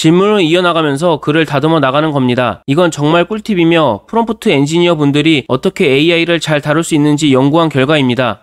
질문을 이어나가면서 글을 다듬어 나가는 겁니다. 이건 정말 꿀팁이며 프롬프트 엔지니어 분들이 어떻게 AI를 잘 다룰 수 있는지 연구한 결과입니다.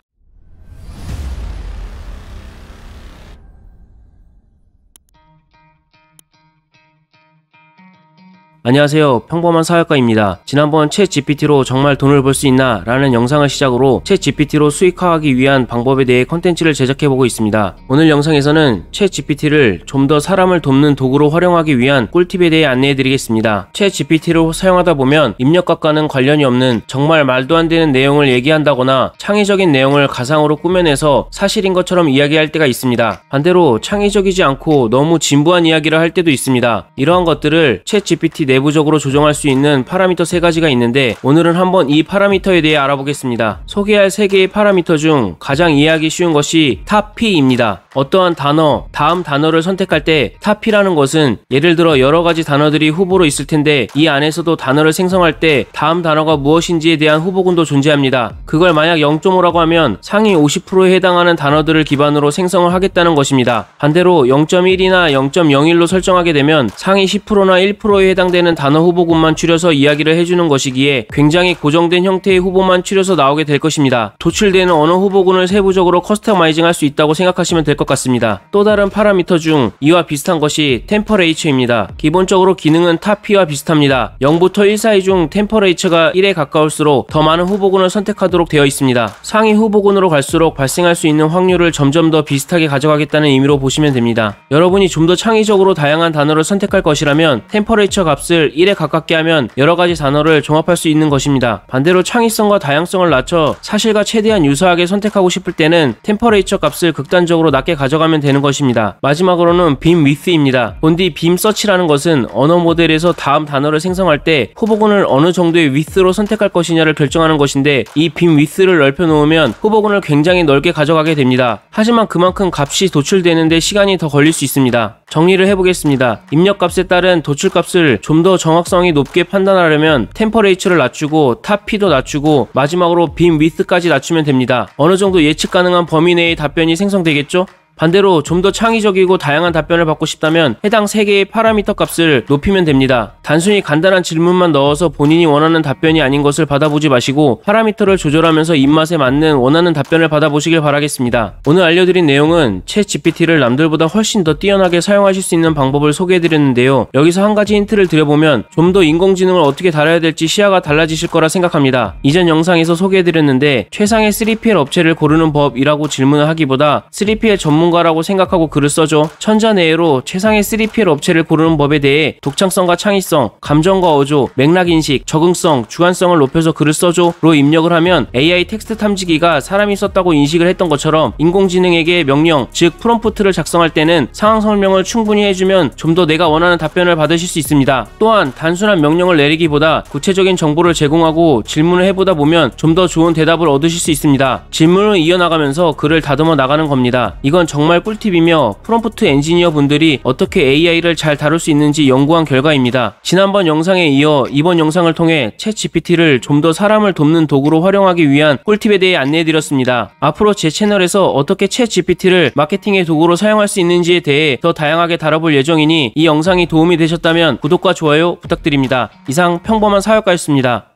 안녕하세요. 평범한 사역과입니다 지난번 채 GPT로 정말 돈을 벌 수 있나? 라는 영상을 시작으로 채 GPT로 수익화하기 위한 방법에 대해 컨텐츠를 제작해보고 있습니다. 오늘 영상에서는 채 GPT를 좀 더 사람을 돕는 도구로 활용하기 위한 꿀팁에 대해 안내해드리겠습니다. 채 GPT로 사용하다 보면 입력값과는 관련이 없는 정말 말도 안 되는 내용을 얘기한다거나 창의적인 내용을 가상으로 꾸며내서 사실인 것처럼 이야기할 때가 있습니다. 반대로 창의적이지 않고 너무 진부한 이야기를 할 때도 있습니다. 이러한 것들을 채 GPT 내 내부적으로 조정할 수 있는 파라미터 3가지가 있는데 오늘은 한번 이 파라미터에 대해 알아보겠습니다. 소개할 3개의 파라미터 중 가장 이해하기 쉬운 것이 탑피입니다. 어떠한 단어, 다음 단어를 선택할 때 탑피라는 것은 예를 들어 여러가지 단어들이 후보로 있을 텐데 이 안에서도 단어를 생성할 때 다음 단어가 무엇인지에 대한 후보군도 존재합니다. 그걸 만약 0.5라고 하면 상위 50%에 해당하는 단어들을 기반으로 생성을 하겠다는 것입니다. 반대로 0.1이나 0.01로 설정하게 되면 상위 10%나 1%에 해당되는 결국에는 단어 후보군만 추려서 이야기를 해주는 것이기에 굉장히 고정된 형태의 후보만 추려서 나오게 될 것입니다. 도출되는 언어 후보군을 세부적으로 커스터마이징할 수 있다고 생각하시면 될 것 같습니다. 또 다른 파라미터 중 이와 비슷한 것이 템퍼레이처입니다. 기본적으로 기능은 타피와 비슷합니다. 0부터 1 사이 중 템퍼레이처가 1에 가까울수록 더 많은 후보군을 선택하도록 되어 있습니다. 상위 후보군으로 갈수록 발생할 수 있는 확률을 점점 더 비슷하게 가져가겠다는 의미로 보시면 됩니다. 여러분이 좀 더 창의적으로 다양한 단어를 선택할 것이라면 템퍼레이처 값을 단어 1에 가깝게 하면 여러 가지 단어를 종합할 수 있는 것입니다. 반대로 창의성과 다양성을 낮춰 사실과 최대한 유사하게 선택하고 싶을 때는 템퍼레이처 값을 극단적으로 낮게 가져가면 되는 것입니다. 마지막으로는 빔 위스입니다. 본디 빔 서치라는 것은 언어 모델에서 다음 단어를 생성할 때 후보군을 어느 정도의 위스로 선택할 것이냐를 결정하는 것인데 이 빔 위스를 넓혀 놓으면 후보군을 굉장히 넓게 가져가게 됩니다. 하지만 그만큼 값이 도출되는데 시간이 더 걸릴 수 있습니다. 정리를 해보겠습니다. 입력값에 따른 도출값을 좀 더 정확성이 높게 판단하려면 템퍼레이처를 낮추고 탑피도 낮추고 마지막으로 빔 위스까지 낮추면 됩니다. 어느 정도 예측 가능한 범위 내의 답변이 생성되겠죠? 반대로 좀 더 창의적이고 다양한 답변을 받고 싶다면 해당 3개의 파라미터 값을 높이면 됩니다. 단순히 간단한 질문만 넣어서 본인이 원하는 답변이 아닌 것을 받아보지 마시고 파라미터를 조절하면서 입맛에 맞는 원하는 답변을 받아보시길 바라겠습니다. 오늘 알려드린 내용은 채 GPT를 남들보다 훨씬 더 뛰어나게 사용하실 수 있는 방법을 소개해드렸는데요. 여기서 한 가지 힌트를 드려보면 좀 더 인공지능을 어떻게 다뤄야 될지 시야가 달라지실 거라 생각합니다. 이전 영상에서 소개해드렸는데 최상의 3PL 업체를 고르는 법이라고 질문을 하기보다 3PL 전문 전문가라고 생각하고 글을 써줘. 천자 내외로 최상의 3PL 업체를 고르는 법에 대해 독창성과 창의성, 감정과 어조, 맥락인식, 적응성, 주관성을 높여서 글을 써줘로 입력을 하면 AI 텍스트 탐지기가 사람이 썼다고 인식을 했던 것처럼 인공지능에게 명령, 즉 프롬프트를 작성할 때는 상황 설명을 충분히 해주면 좀 더 내가 원하는 답변을 받으실 수 있습니다. 또한 단순한 명령을 내리기보다 구체적인 정보를 제공하고 질문을 해보다 보면 좀 더 좋은 대답을 얻으실 수 있습니다. 질문을 이어나가면서 글을 다듬어 나가는 겁니다. 이건 정말 꿀팁이며 프롬프트 엔지니어 분들이 어떻게 AI를 잘 다룰 수 있는지 연구한 결과입니다. 지난번 영상에 이어 이번 영상을 통해 채 GPT를 좀 더 사람을 돕는 도구로 활용하기 위한 꿀팁에 대해 안내해드렸습니다. 앞으로 제 채널에서 어떻게 채 GPT를 마케팅의 도구로 사용할 수 있는지에 대해 더 다양하게 다뤄볼 예정이니 이 영상이 도움이 되셨다면 구독과 좋아요 부탁드립니다. 이상 평범한 사역가였습니다.